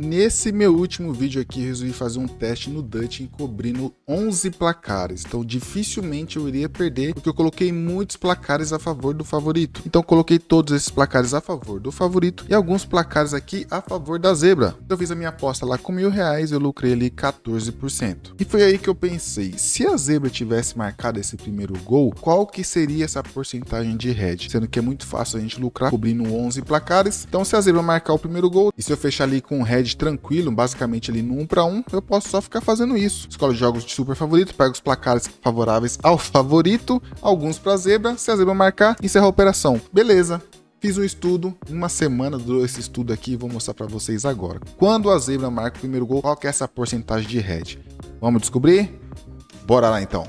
Nesse meu último vídeo aqui, resolvi fazer um teste no Dutch cobrindo 11 placares. Então, dificilmente eu iria perder, porque eu coloquei muitos placares a favor do favorito. Então, coloquei todos esses placares a favor do favorito e alguns placares aqui a favor da zebra. Então, eu fiz a minha aposta lá com mil reais, eu lucrei ali 14%. E foi aí que eu pensei, se a zebra tivesse marcado esse primeiro gol, qual que seria essa porcentagem de head? Sendo que é muito fácil a gente lucrar cobrindo 11 placares. Então, se a zebra marcar o primeiro gol, e se eu fechar ali com um head tranquilo, basicamente ali no 1 para 1, eu posso só ficar fazendo isso. Escolho jogos de super favorito, pego os placares favoráveis ao favorito, alguns para zebra, se a zebra marcar, encerra a operação. Beleza. Fiz um estudo, uma semana durou esse estudo aqui, vou mostrar para vocês agora. Quando a zebra marca o primeiro gol, qual que é essa porcentagem de head? Vamos descobrir? Bora lá então.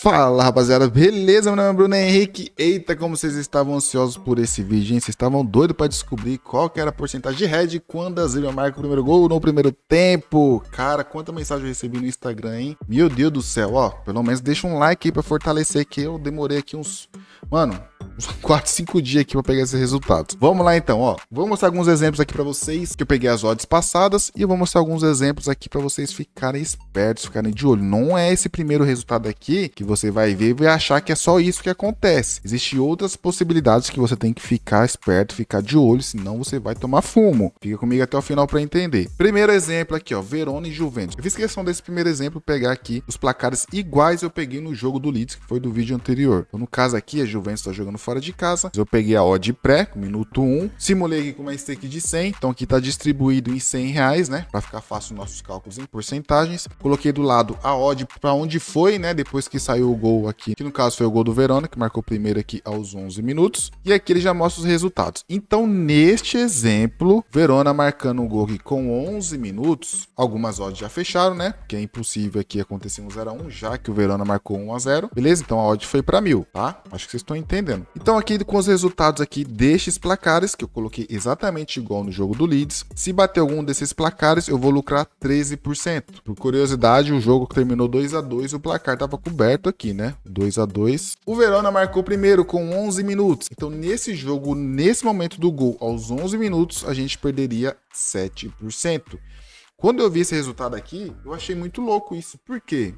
Fala rapaziada, beleza? Meu nome é Bruno Henrique. Eita, como vocês estavam ansiosos por esse vídeo, hein? Vocês estavam doidos para descobrir qual que era a porcentagem de head quando a Zilma marca o primeiro gol no primeiro tempo. Cara, quanta mensagem eu recebi no Instagram, hein? Meu Deus do céu, ó. Pelo menos deixa um like aí para fortalecer que eu demorei aqui uns. Mano, uns 4, 5 dias aqui para pegar esse resultado. Vamos lá então, ó. Vou mostrar alguns exemplos aqui para vocês, que eu peguei as odds passadas, e eu vou mostrar alguns exemplos aqui para vocês ficarem espertos, ficarem de olho. Não é esse primeiro resultado aqui que você vai ver e vai achar que é só isso que acontece. Existem outras possibilidades que você tem que ficar esperto, ficar de olho, senão você vai tomar fumo. Fica comigo até o final para entender. Primeiro exemplo aqui, ó, Verona e Juventus. Eu fiz questão desse primeiro exemplo pegar aqui os placares iguais eu peguei no jogo do Leeds, que foi do vídeo anterior. Então, no caso aqui, a Juventus está jogando jogando fora de casa. Eu peguei a odd pré, minuto 1, simulei aqui com uma stake de 100, então aqui tá distribuído em 100 reais, né, para ficar fácil nossos cálculos em porcentagens. Coloquei do lado a odd para onde foi, né, depois que saiu o gol aqui, que no caso foi o gol do Verona, que marcou primeiro aqui aos 11 minutos, e aqui ele já mostra os resultados. Então, neste exemplo, Verona marcando um gol aqui com 11 minutos, algumas odds já fecharam, né, porque é impossível aqui acontecer um 0 a 1, já que o Verona marcou 1 a 0, beleza? Então a odd foi para mil, tá? Acho que vocês estão entendendo ano. Então, então aqui com os resultados aqui destes placares, que eu coloquei exatamente igual no jogo do Leeds, se bater algum desses placares, eu vou lucrar 13%. Por curiosidade, o jogo que terminou 2 a 2 o placar estava coberto aqui, né? 2 a 2 O Verona marcou primeiro com 11 minutos. Então nesse jogo, nesse momento do gol, aos 11 minutos, a gente perderia 7%. Quando eu vi esse resultado aqui, eu achei muito louco isso. Por quê?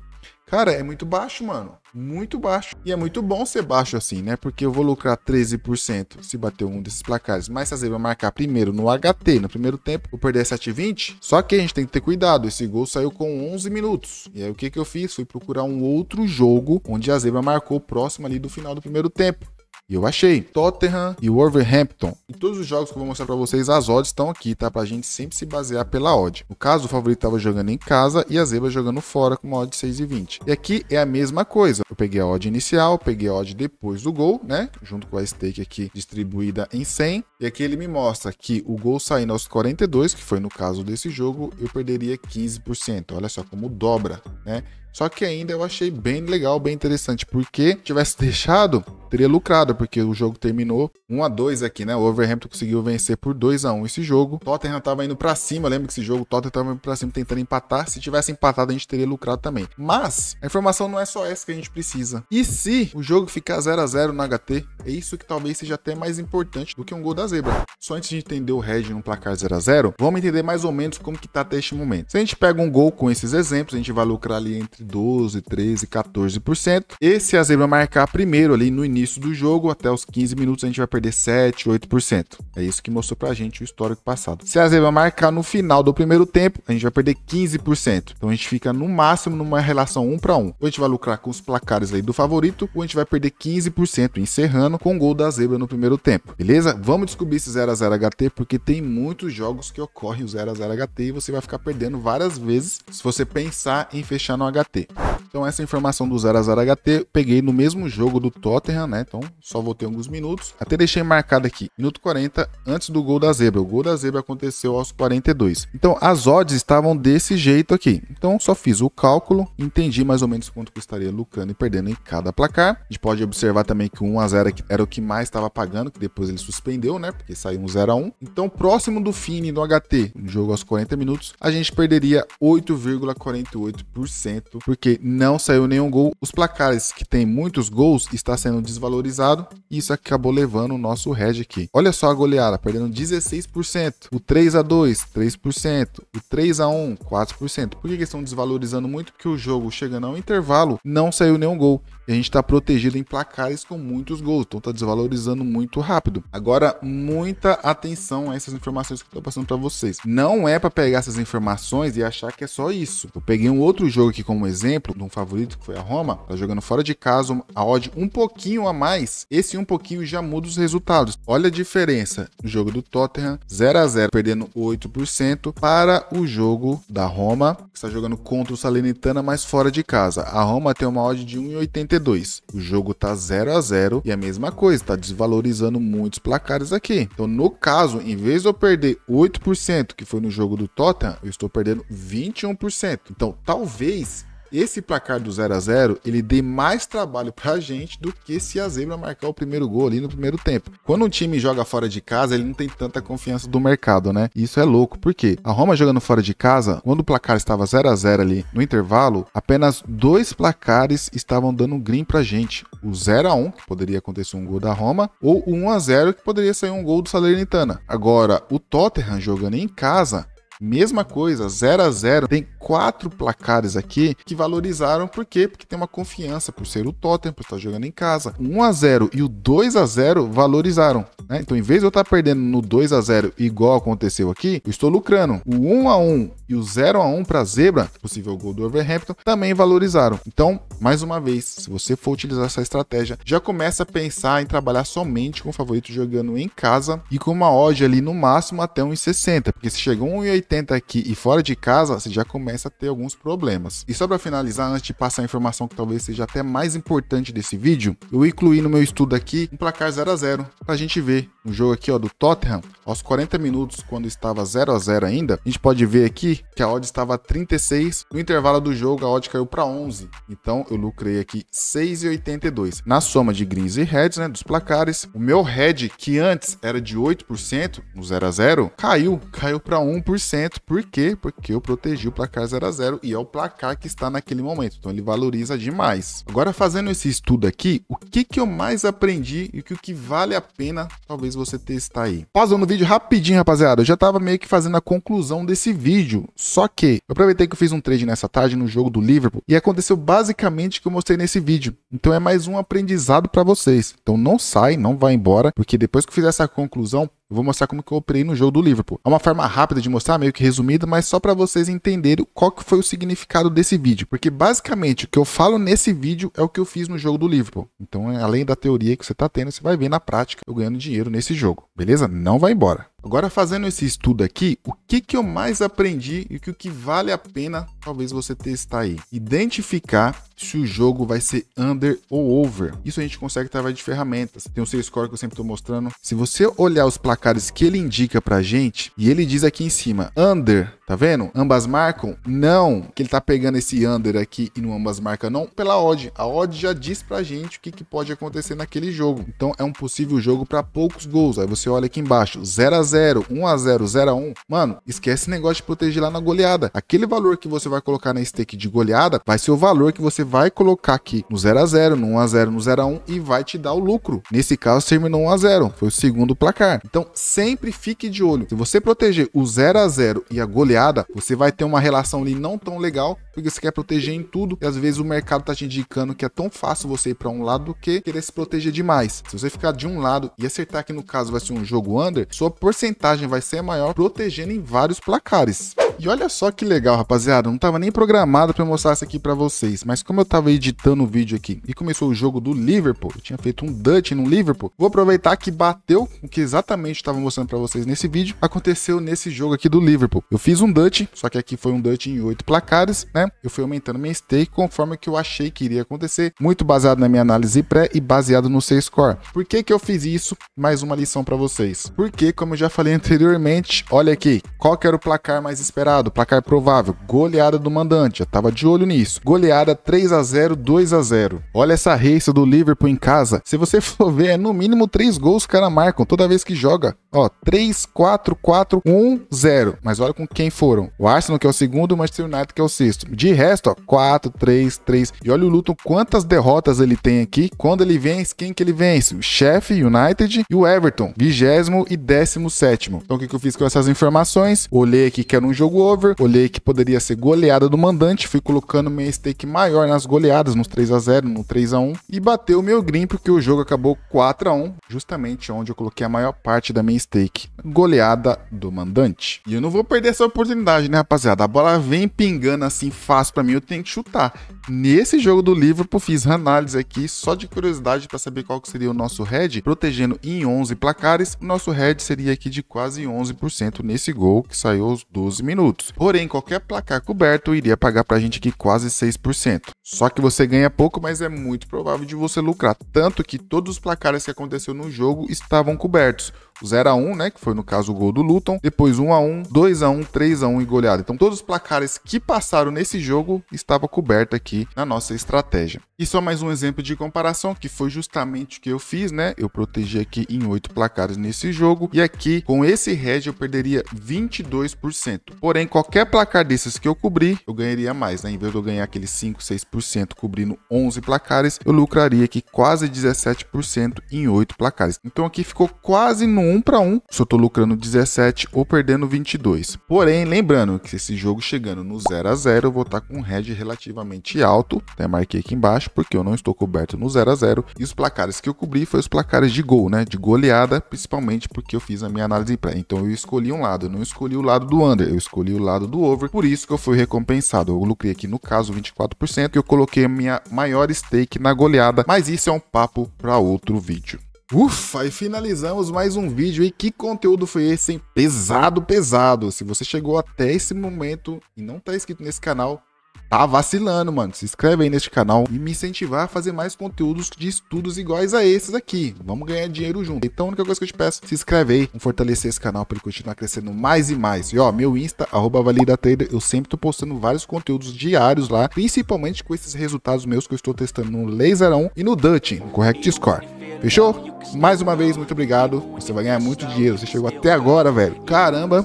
Cara, é muito baixo, mano. Muito baixo. E é muito bom ser baixo assim, né? Porque eu vou lucrar 13% se bater um desses placares. Mas se a Zebra marcar primeiro no HT, no primeiro tempo, eu perder 7,20. Só que a gente tem que ter cuidado. Esse gol saiu com 11 minutos. E aí o que, que eu fiz? Fui procurar um outro jogo onde a Zebra marcou próximo ali do final do primeiro tempo. E eu achei. Tottenham e Wolverhampton. Em todos os jogos que eu vou mostrar para vocês, as odds estão aqui, tá? Pra gente sempre se basear pela odd. No caso, o favorito estava jogando em casa e a zebra jogando fora com uma odd de 6,20. E aqui é a mesma coisa. Eu peguei a odd inicial, peguei a odd depois do gol, né? Junto com a stake aqui distribuída em 100. E aqui ele me mostra que o gol saindo aos 42, que foi no caso desse jogo, eu perderia 15%. Olha só como dobra, né? Só que ainda eu achei bem legal, bem interessante, porque tivesse deixado, teria lucrado, porque o jogo terminou 1 a 2 aqui, né? O Overhampton conseguiu vencer por 2 a 1 esse jogo. O Tottenham tava indo para cima, lembra que esse jogo o Tottenham tava indo para cima tentando empatar. Se tivesse empatado, a gente teria lucrado também. Mas a informação não é só essa que a gente precisa. E se o jogo ficar 0 a 0 no HT, é isso que talvez seja até mais importante do que um gol da zebra. Só antes de entender o Red no placar 0 a 0, vamos entender mais ou menos como que tá até este momento. Se a gente pega um gol com esses exemplos, a gente vai lucrar ali entre entre 12, 13 e 14%. E se a zebra marcar primeiro ali no início do jogo, até os 15 minutos, a gente vai perder 7, 8%. É isso que mostrou pra gente o histórico passado. Se a zebra marcar no final do primeiro tempo, a gente vai perder 15%. Então a gente fica no máximo numa relação 1 para 1. Ou a gente vai lucrar com os placares aí do favorito, ou a gente vai perder 15%, encerrando com o gol da zebra no primeiro tempo. Beleza? Vamos descobrir esse 0x0 HT, porque tem muitos jogos que ocorrem o 0x0 HT e você vai ficar perdendo várias vezes se você pensar em fechar no HT. liberté. Então essa informação do 0 a 0 HT peguei no mesmo jogo do Tottenham, né? Então só voltei alguns minutos. Até deixei marcado aqui, minuto 40 antes do gol da Zebra. O gol da Zebra aconteceu aos 42. Então as odds estavam desse jeito aqui. Então só fiz o cálculo, entendi mais ou menos quanto custaria lucrando e perdendo em cada placar. A gente pode observar também que o 1 a 0 era o que mais estava pagando, que depois ele suspendeu, né? Porque saiu um 0 a 1. Então próximo do fim do HT, um jogo aos 40 minutos, a gente perderia 8,48% porque não saiu nenhum gol. Os placares que tem muitos gols está sendo desvalorizado e isso acabou levando o nosso Red aqui. Olha só a goleada, perdendo 16%, o 3 a 2, 3%, o 3 a 1, 4%. Por que eles estão desvalorizando muito? Porque o jogo chegando ao intervalo não saiu nenhum gol e a gente está protegido em placares com muitos gols, então está desvalorizando muito rápido. Agora, muita atenção a essas informações que eu estou passando para vocês. Não é para pegar essas informações e achar que é só isso. Eu peguei um outro jogo aqui como exemplo, no favorito, que foi a Roma, tá jogando fora de casa, a odd um pouquinho a mais. Esse um pouquinho já muda os resultados. Olha a diferença. no jogo do Tottenham, 0 a 0 perdendo 8%, para o jogo da Roma, que está jogando contra o Salernitana, mas fora de casa. A Roma tem uma odd de 1,82. O jogo tá 0 a 0 e a mesma coisa, tá desvalorizando muitos placares aqui. Então, no caso, em vez de eu perder 8%, que foi no jogo do Tottenham, eu estou perdendo 21%. Então, talvez esse placar do 0 a 0 ele dê mais trabalho pra gente do que se a zebra marcar o primeiro gol ali no primeiro tempo. Quando um time joga fora de casa, ele não tem tanta confiança do mercado, né? Isso é louco, porque a Roma jogando fora de casa, quando o placar estava 0 a 0 ali no intervalo, apenas dois placares estavam dando um green pra gente. O 0 a 1 que poderia acontecer um gol da Roma, ou o 1 a 0 que poderia sair um gol do Salernitana. Agora, o Tottenham jogando em casa, Mesma coisa, 0 a 0 tem quatro placares aqui que valorizaram por quê? Porque tem uma confiança por ser o Tottenham, por estar jogando em casa. 1 a 0 e o 2 a 0 valorizaram, né? Então, em vez de eu estar perdendo no 2 a 0 igual aconteceu aqui, eu estou lucrando. O 1 a 1 e o 0 a 1 para zebra, possível gol do Overhampton, também valorizaram. Então, mais uma vez, se você for utilizar essa estratégia, já começa a pensar em trabalhar somente com o favorito jogando em casa e com uma odd ali no máximo até 1,60, porque se chegou 1,80 aqui e fora de casa, você já começa a ter alguns problemas. E só para finalizar, antes de passar a informação que talvez seja até mais importante desse vídeo, eu incluí no meu estudo aqui um placar 0 a 0 para a gente ver um jogo aqui ó do Tottenham aos 40 minutos quando estava 0 a 0 ainda. A gente pode ver aqui que a odd estava 36, no intervalo do jogo a odd caiu para 11. Então eu lucrei aqui 6,82. Na soma de greens e reds, né, dos placares, o meu red que antes era de 8% no 0 a 0 caiu, caiu para 1% 100%. Por quê? Porque eu protegi o placar 0 a 0 e é o placar que está naquele momento. Então ele valoriza demais. Agora fazendo esse estudo aqui, o que, que eu mais aprendi e o que, que vale a pena talvez você testar aí. Pausando o vídeo rapidinho, rapaziada. Eu já estava meio que fazendo a conclusão desse vídeo. Só que eu aproveitei que eu fiz um trade nessa tarde no jogo do Liverpool e aconteceu basicamente o que eu mostrei nesse vídeo. Então é mais um aprendizado para vocês. Então não sai, não vai embora, porque depois que eu fizer essa conclusão, eu vou mostrar como que eu operei no jogo do Liverpool. É uma forma rápida de mostrar, meio que resumida, mas só para vocês entenderem qual que foi o significado desse vídeo. Porque basicamente o que eu falo nesse vídeo é o que eu fiz no jogo do Liverpool. Então, é, além da teoria que você está tendo, você vai ver na prática eu ganhando dinheiro nesse jogo. Beleza? Não vai embora. Agora, fazendo esse estudo aqui, o que, que eu mais aprendi e que o que vale a pena talvez você testar aí? Identificar se o jogo vai ser under ou over. Isso a gente consegue através de ferramentas. Tem o seu score que eu sempre estou mostrando. Se você olhar os placares que ele indica para gente, e ele diz aqui em cima, under, tá vendo? Ambas marcam? Não, que ele tá pegando esse under aqui e não ambas marcam não, pela odd. A odd já diz para gente o que, que pode acontecer naquele jogo. Então é um possível jogo para poucos gols. Aí você olha aqui embaixo, 0 a 0 0 1 a 0 0 a 1 mano, esquece esse negócio de proteger lá na goleada. Aquele valor que você vai colocar na stake de goleada vai ser o valor que você vai colocar aqui no 0 a 0 no 1 a 0 no 0 a 1 e vai te dar o lucro. Nesse caso, terminou 1 a 0 foi o segundo placar. Então, sempre fique de olho. Se você proteger o 0 a 0 e a goleada, você vai ter uma relação ali não tão legal, porque você quer proteger em tudo e às vezes o mercado tá te indicando que é tão fácil você ir para um lado do que querer se proteger demais. Se você ficar de um lado e acertar que no caso vai ser um jogo under, sua porcentagem porcentagem vai ser maior, protegendo em vários placares. E olha só que legal, rapaziada, não estava nem programado para mostrar isso aqui para vocês, mas como eu estava editando o vídeo aqui e começou o jogo do Liverpool, eu tinha feito um Dutch no Liverpool, vou aproveitar que bateu o que exatamente estava mostrando para vocês nesse vídeo, aconteceu nesse jogo aqui do Liverpool. Eu fiz um Dutch, só que aqui foi um Dutch em oito placares, né? Eu fui aumentando minha stake conforme que eu achei que iria acontecer, muito baseado na minha análise pré e baseado no seu score Por que que eu fiz isso? Mais uma lição para vocês. Porque, como eu já falei anteriormente, olha aqui, qual que era o placar mais esperado? Placar provável, goleada do mandante, eu tava de olho nisso. Goleada 3 a 0 2 a 0 Olha essa race do Liverpool em casa. Se você for ver, é no mínimo 3 gols que o cara marcam toda vez que joga. Ó, 3, 4, 4, 1, 0. Mas olha com quem foram. O Arsenal, que é o segundo, o Manchester United, que é o sexto. De resto, ó, 4, 3, 3. E olha o Luton, quantas derrotas ele tem aqui. Quando ele vence, quem que ele vence? O Sheffield United e o Everton, vigésimo e décimo sétimo. Então, o que, que eu fiz com essas informações? Olhei aqui que era um jogo over, olhei que poderia ser goleada do mandante, fui colocando minha stake maior nas goleadas, nos 3 a 0 no 3 a 1 e bateu o meu green, porque o jogo acabou 4 a 1 justamente onde eu coloquei a maior parte da minha mistake, goleada do mandante. E eu não vou perder essa oportunidade, né, rapaziada? A bola vem pingando assim fácil para mim, eu tenho que chutar. Nesse jogo do Liverpool, fiz análise aqui só de curiosidade para saber qual seria o nosso head, protegendo em 11 placares. O nosso head seria aqui de quase 11% nesse gol que saiu aos 12 minutos. Porém, qualquer placar coberto iria pagar para a gente aqui quase 6%. Só que você ganha pouco, mas é muito provável de você lucrar. Tanto que todos os placares que aconteceu no jogo estavam cobertos. O 0x1, né? Que foi no caso o gol do Luton. Depois 1x1, 2x1, 3x1 e goleada. Então todos os placares que passaram nesse jogo estavam cobertos aqui na nossa estratégia. E só mais um exemplo de comparação, que foi justamente o que eu fiz, né? Eu protegi aqui em 8 placares nesse jogo. E aqui, com esse red, eu perderia 22%. Porém, qualquer placar desses que eu cobrir, eu ganharia mais, né? Em vez de eu ganhar aqueles 5, 6%, 16%, cobrindo 11 placares, eu lucraria aqui quase 17% em 8 placares. Então aqui ficou quase no 1 para 1, se eu estou lucrando 17 ou perdendo 22. Porém, lembrando que esse jogo chegando no 0 a 0, eu vou estar tá com um head relativamente alto, até marquei aqui embaixo, porque eu não estou coberto no 0 a 0 e os placares que eu cobri foi os placares de gol, né, de goleada, principalmente porque eu fiz a minha análise pré. Então eu escolhi um lado, eu não escolhi o lado do under, eu escolhi o lado do over, por isso que eu fui recompensado. Eu lucrei aqui no caso 24%, que eu coloquei minha maior stake na goleada, mas isso é um papo para outro vídeo. Ufa, e finalizamos mais um vídeo e que conteúdo foi esse, hein? Pesado, pesado. Se você chegou até esse momento e não está inscrito nesse canal, tá vacilando, mano. Se inscreve aí neste canal e me incentivar a fazer mais conteúdos de estudos iguais a esses aqui. Vamos ganhar dinheiro junto. Então a única coisa que eu te peço, se inscreve aí, vamos fortalecer esse canal para ele continuar crescendo mais e mais. E ó, meu Insta, arroba validatrader, eu sempre tô postando vários conteúdos diários lá, principalmente com esses resultados meus que eu estou testando no laseron e no Dutch, no Correct Score. Fechou? Mais uma vez, muito obrigado. Você vai ganhar muito dinheiro. Você chegou até agora, velho. Caramba,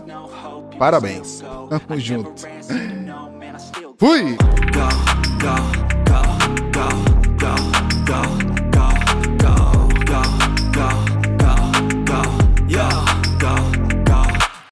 parabéns. Tamo junto. Fui! Yeah.